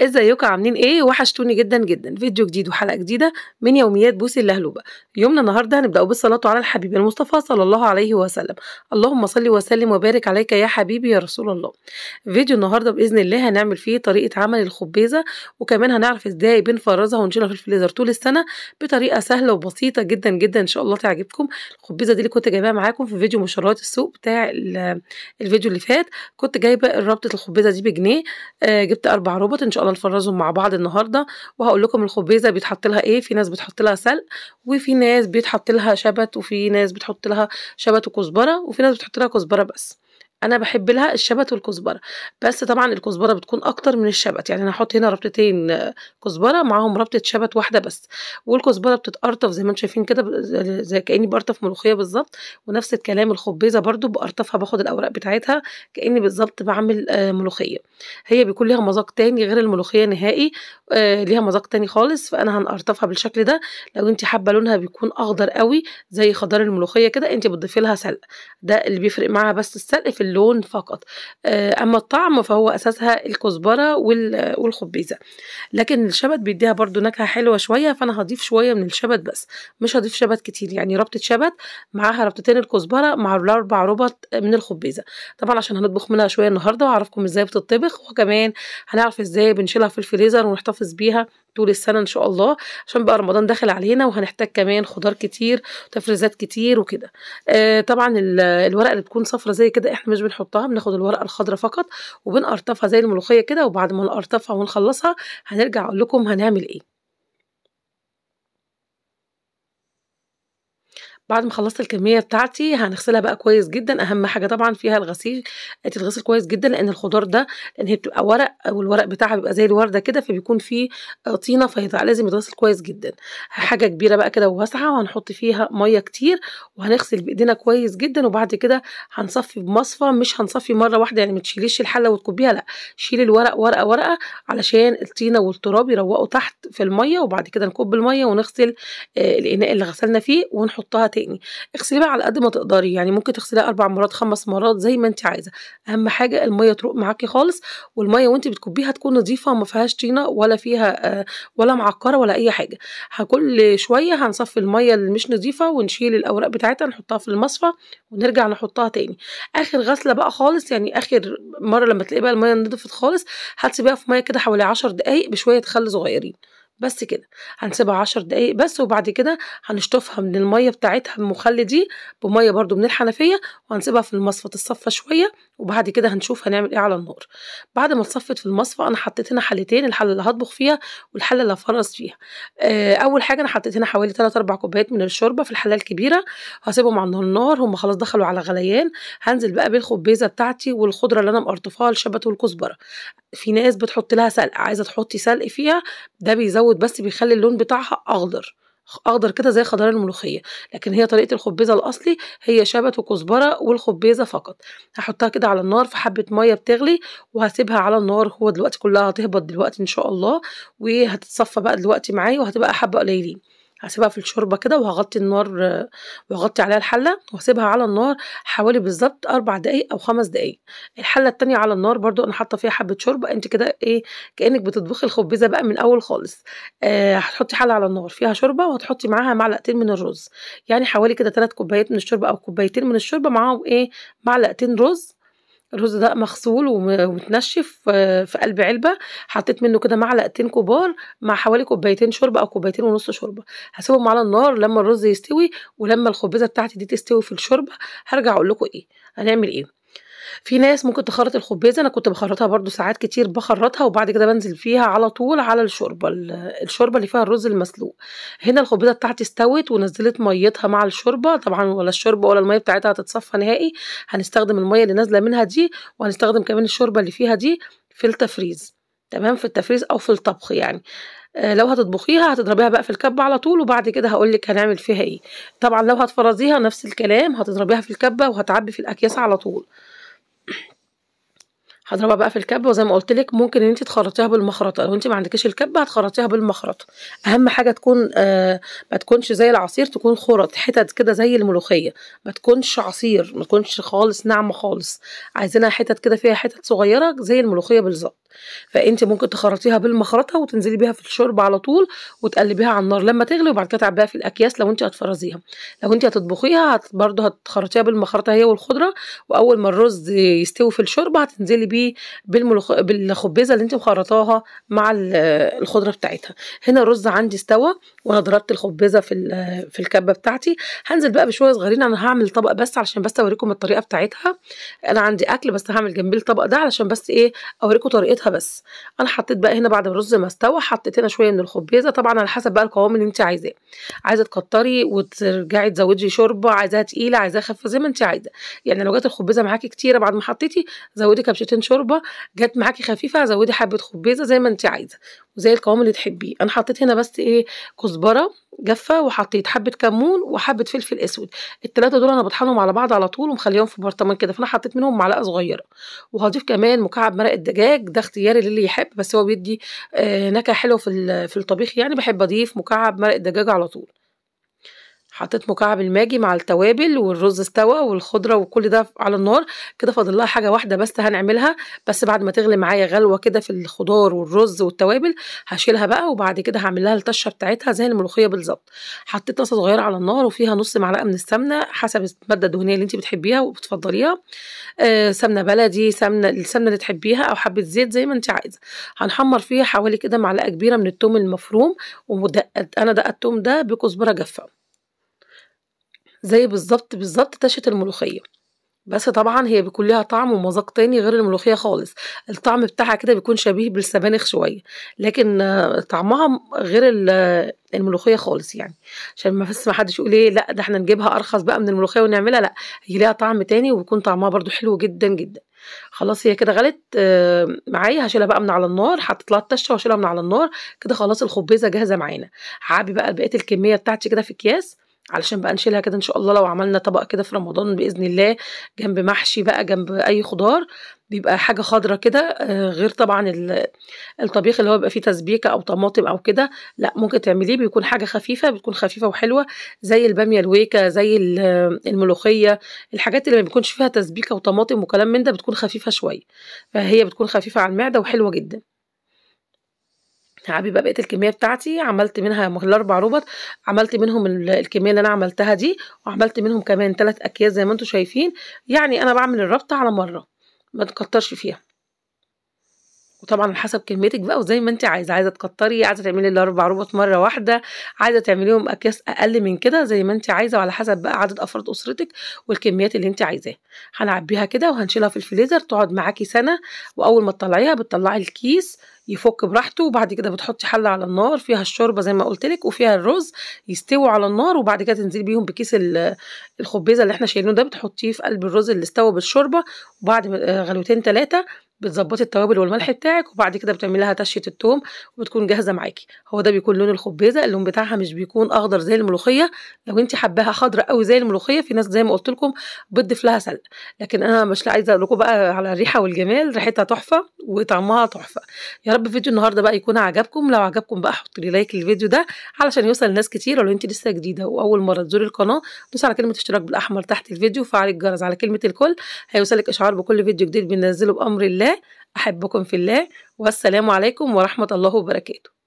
ازيكم عاملين ايه وحشتوني جدا جدا فيديو جديد وحلقه جديده من يوميات بوسي اللهلوبه يومنا النهارده هنبدا بالصلاه على الحبيب المصطفى صلى الله عليه وسلم اللهم صل وسلم وبارك عليك يا حبيبي يا رسول الله فيديو النهارده باذن الله هنعمل فيه طريقه عمل الخبيزه وكمان هنعرف ازاي بنفرزها ونشيلها في الفريزر طول السنه بطريقه سهله وبسيطه جدا جدا ان شاء الله تعجبكم الخبيزه دي اللي كنت جايباها معاكم في فيديو مشروعات السوق بتاع الفيديو اللي فات كنت جايبه رابطه الخبيزه دي بجنيه آه، جبت اربع ربط ان شاء الله الله نفرزهم مع بعض النهارده وهقول لكم الخبيزه بيتحط لها ايه في ناس بتحط لها سلق وفي ناس بيتحط لها شبت وفي ناس بتحط لها شبت وكزبره وفي ناس بتحط لها كزبره بس انا بحب لها الشبت والكزبره بس طبعا الكزبره بتكون اكتر من الشبت يعني انا هحط هنا ربطتين آه، كزبره معاهم ربطه شبت واحده بس والكزبره بتتقرطف زي ما انتم شايفين كده زي كاني بقرطف ملوخيه بالظبط ونفس الكلام الخبيزه برده بقرطفها باخد الاوراق بتاعتها كاني بالظبط بعمل آه، ملوخيه هي بيكون ليها مذاق تاني غير الملوخيه نهائي آه، ليها مذاق تاني خالص فانا هنقرطفها بالشكل ده لو انت حابه لونها بيكون اخضر قوي زي خضار الملوخيه كده انت بتضيفي لها سلق ده اللي بيفرق معاها بس السلق في اللون فقط آه، اما الطعم فهو اساسها الكزبره والخبيزه لكن الشبت بيديها برده نكهه حلوه شويه فانا هضيف شويه من الشبت بس مش هضيف شبت كتير يعني ربطه شبت معاها ربطتين الكزبره مع الاربع ربط من الخبيزه طبعا عشان هنطبخ منها شويه النهارده وهعرفكم ازاي بتطبخ وكمان هنعرف ازاي بنشيلها في الفريزر ونحتفظ بيها طول السنه ان شاء الله عشان بقى رمضان داخل علينا وهنحتاج كمان خضار كتير وتفريزات كتير وكده آه طبعا الورقه اللي بتكون صفرة زي كده احنا مش بنحطها بناخد الورقه الخضراء فقط وبنقرطفها زي الملوخيه كده وبعد ما نقرطفها ونخلصها هنرجع اقول لكم هنعمل ايه بعد ما خلصت الكميه بتاعتي هنغسلها بقى كويس جدا اهم حاجه طبعا فيها الغسيل تتغسل كويس جدا لان الخضار ده لان هي بتبقى ورق والورق بتاعها بيبقى زي الورده كده فبيكون فيه طينه فيطلع لازم يتغسل كويس جدا حاجه كبيره بقى كده وواسعه وهنحط فيها ميه كتير وهنغسل بايدينا كويس جدا وبعد كده هنصفي بمصفى مش هنصفي مره واحده يعني متشيليش الحله وتكبيها لا شيلي الورق ورقه ورقه علشان الطينه والتراب يروقوا تحت في الميه وبعد كده نكب الميه ونغسل آه، الاناء اللي غسلنا فيه ونحطها تاني اغسليه بقى على قد ما تقدري يعني ممكن تغسليها اربع مرات خمس مرات زي ما انت عايزه اهم حاجه الميه تروق معاكي خالص والميه وانت بتكبيها تكون نظيفه ما فيهاش طينه ولا فيها آه، ولا معكره ولا اي حاجه كل شويه هنصفي الميه اللي مش نظيفه ونشيل الاوراق بتاعتها نحطها في المصفى ونرجع نحطها تاني اخر غسله بقى خالص يعني اخر مره لما تلاقي بقى الميه نضفت خالص هتسيبيها في ميه كده حوالي عشر دقايق بشويه خل صغيرين بس كده هنسيبها عشر دقايق بس وبعد كده هنشطفها من المية بتاعتها المخل دي بمية برضو من الحنفية وهنسيبها في المصفى تصفى شوية وبعد كده هنشوف هنعمل ايه على النار بعد ما تصفت في المصفى انا حطيت هنا حلتين الحل اللي هطبخ فيها والحل اللي هفرز فيها آه اول حاجه انا حطيت هنا حوالي 3 4 كوبايات من الشوربه في الحله الكبيره هسيبهم على النار هم خلاص دخلوا على غليان هنزل بقى بالخبيزه بتاعتي والخضره اللي انا مقرطفاها الشبت والكزبره في ناس بتحط لها سلق عايزه تحطي سلق فيها ده بيزود بيزود بس بيخلي اللون بتاعها اخضر اخضر كده زي خضار الملوخيه لكن هي طريقه الخبيزه الاصلي هي شبت وكزبره والخبيزه فقط هحطها كده على النار في حبه ميه بتغلي وهسيبها على النار هو دلوقتي كلها هتهبط دلوقتي ان شاء الله وهتتصفى بقى دلوقتي معايا وهتبقى حبه قليلين هسيبها في الشوربه كده وهغطي النار وهغطي عليها الحله وهسيبها على النار حوالي بالظبط اربع دقايق او خمس دقايق الحله التانية على النار برضو انا حاطه فيها حبه شوربه انت كده ايه كانك بتطبخي الخبيزه بقى من اول خالص آه هتحطي حله على النار فيها شوربه وهتحطي معاها معلقتين من الرز يعني حوالي كده ثلاث كوبايات من الشوربه او كوبايتين من الشوربه معاهم ايه معلقتين رز الرز ده مغسول ومتنشف في قلب علبه حطيت منه كده معلقتين كبار مع حوالي كوبايتين شوربه او كوبايتين ونص شوربه هسيبهم على النار لما الرز يستوي ولما الخبزه بتاعتي دي تستوي في الشوربه هرجع اقول لكم ايه هنعمل ايه في ناس ممكن تخرط الخبيزه انا كنت بخرطها برضو ساعات كتير بخرطها وبعد كده بنزل فيها على طول على الشوربه الشوربه اللي فيها الرز المسلوق هنا الخبيزه بتاعتي استوت ونزلت ميتها مع الشوربه طبعا ولا الشوربه ولا الميه بتاعتها هتتصفى نهائي هنستخدم الميه اللي نازله منها دي وهنستخدم كمان الشوربه اللي فيها دي في التفريز تمام في التفريز او في الطبخ يعني آه، لو هتطبخيها هتضربيها بقى في الكبه على طول وبعد كده هقولك هنعمل فيها ايه طبعا لو هتفرزيها نفس الكلام هتضربيها في الكبه وهتعبي في الاكياس على طول هضربها بقى في الكبه وزي ما قلت لك ممكن ان انت تخرطيها بالمخرطه لو انت ما عندكيش الكبه هتخرطيها بالمخرطه اهم حاجه تكون آه ما تكونش زي العصير تكون خرط حتت كده زي الملوخيه ما تكونش عصير ما تكونش خالص ناعمه خالص عايزينها حتت كده فيها حتت صغيره زي الملوخيه بالظبط فانت ممكن تخرطيها بالمخرطه وتنزلي بيها في الشوربه على طول وتقلبيها على النار لما تغلي وبعد كده تعبيها في الاكياس لو انت هتفرزيها لو انت هتطبخيها هت هتخرطيها بالمخرطه هي والخضره واول ما الرز يستوي في الشوربه هتنزلي بيه بالملخ... بالخبيزه اللي انت مخرطاها مع الخضره بتاعتها هنا الرز عندي استوى وانا ضربت الخبيزه في في الكبه بتاعتي هنزل بقى بشويه صغيرين انا هعمل طبق بس علشان بس اوريكم الطريقه بتاعتها انا عندي اكل بس هعمل جنبيه الطبق ده علشان بس ايه اوريكم طريقه حطيتها بس انا حطيت بقى هنا بعد الرز ما استوى حطيت هنا شويه من الخبيزه طبعا على حسب بقى القوام اللي انت عايزاه عايزه تكتري وترجعي تزودي شوربه عايزاها تقيله عايزاها خفه زي ما انت عايزه يعني لو جت الخبيزه معاكي كتيره بعد ما حطيتي زودي كبشتين شوربه جت معاكي خفيفه زودي حبه خبيزه زي ما انت عايزه وزي القوام اللي تحبيه انا حطيت هنا بس ايه كزبره جافه وحطيت حبه كمون وحبه فلفل اسود الثلاثه دول انا بطحنهم على بعض على طول ومخليهم في برطمان كده فانا حطيت منهم معلقه صغيره وهضيف كمان مكعب مرق الدجاج ده اختياري للي يحب بس هو بيدي آه نكهه حلوه في في الطبيخ يعني بحب اضيف مكعب مرق الدجاج على طول حطيت مكعب الماجي مع التوابل والرز استوى والخضره وكل ده على النار كده فاضل لها حاجه واحده بس هنعملها بس بعد ما تغلي معايا غلوه كده في الخضار والرز والتوابل هشيلها بقى وبعد كده هعمل لها الطشه بتاعتها زي الملوخيه بالظبط حطيت طاسه صغيره على النار وفيها نص معلقه من السمنه حسب الماده الدهنيه اللي انت بتحبيها وبتفضليها آه سمنه بلدي سمنه السمنه اللي تحبيها او حبه زيت زي ما انت عايزه هنحمر فيها حوالي كده معلقه كبيره من التوم المفروم ودقت انا دقه التوم ده بكزبره جافه زي بالظبط بالظبط تشة الملوخية بس طبعا هي بيكون ليها طعم ومذاق تاني غير الملوخيه خالص الطعم بتاعها كده بيكون شبيه بالسبانخ شويه لكن طعمها غير الملوخيه خالص يعني عشان ما بس ما حدش يقول ايه لا ده احنا نجيبها ارخص بقى من الملوخيه ونعملها لا هي ليها طعم تاني وبيكون طعمها برضو حلو جدا جدا خلاص هي كده غلت آه، معايا هشيلها بقى من على النار هتطلع تشه الطشه واشيلها من على النار كده خلاص الخبيزه جاهزه معانا هعبي بقى بقيه الكميه بتاعتي كده في اكياس علشان بقى نشيلها كده ان شاء الله لو عملنا طبق كده في رمضان باذن الله جنب محشي بقى جنب اي خضار بيبقى حاجه خضرة كده آه، غير طبعا الطبيخ اللي هو بيبقى فيه تسبيكه او طماطم او كده لا ممكن تعمليه بيكون حاجه خفيفه بتكون خفيفه وحلوه زي الباميه الويكه زي الملوخيه الحاجات اللي ما بيكونش فيها تسبيكه وطماطم وكلام من ده بتكون خفيفه شويه فهي بتكون خفيفه على المعده وحلوه جدا هعبي بقى بقيه الكميه بتاعتي عملت منها الاربع ربط عملت منهم الكميه اللي انا عملتها دي وعملت منهم كمان ثلاث اكياس زي ما انتم شايفين يعني انا بعمل الربطه على مره ما تكترش فيها وطبعا حسب كميتك بقى وزي ما انت عايزه عايزه تكتري عايزه تعملي الاربع ربط مره واحده عايزه تعمليهم اكياس اقل من كده زي ما انت عايزه وعلى حسب بقى عدد افراد اسرتك والكميات اللي انت عايزاها هنعبيها كده وهنشيلها في الفريزر تقعد معاكي سنه واول ما تطلعيها بتطلعي الكيس يفك براحته وبعد كده بتحطي حله على النار فيها الشوربه زي ما قلت لك وفيها الرز يستوي على النار وبعد كده تنزلي بيهم بكيس الخبيزه اللي احنا شايلينه ده بتحطيه في قلب الرز اللي استوى بالشوربه وبعد آه، غلوتين ثلاثه بتظبطي التوابل والملح بتاعك وبعد كده بتعملي لها تشيه التوم وبتكون جاهزه معاكي هو ده بيكون لون الخبيزه اللون بتاعها مش بيكون اخضر زي الملوخيه لو انت حباها خضراء قوي زي الملوخيه في ناس زي ما قلت لكم بتضيف لها سلق لكن انا مش عايزه اقول لكم بقى على الريحه والجمال ريحتها تحفه وطعمها تحفه يا رب فيديو النهارده بقى يكون عجبكم لو عجبكم بقى حطوا لي لايك للفيديو ده علشان يوصل لناس كتير ولو انت لسه جديده واول مره تزوري القناه دوس على كلمه اشتراك بالاحمر تحت الفيديو وفعل الجرس على كلمه الكل هيوصلك اشعار بكل فيديو جديد بننزله بامر الله الله أحبكم في الله والسلام عليكم ورحمة الله وبركاته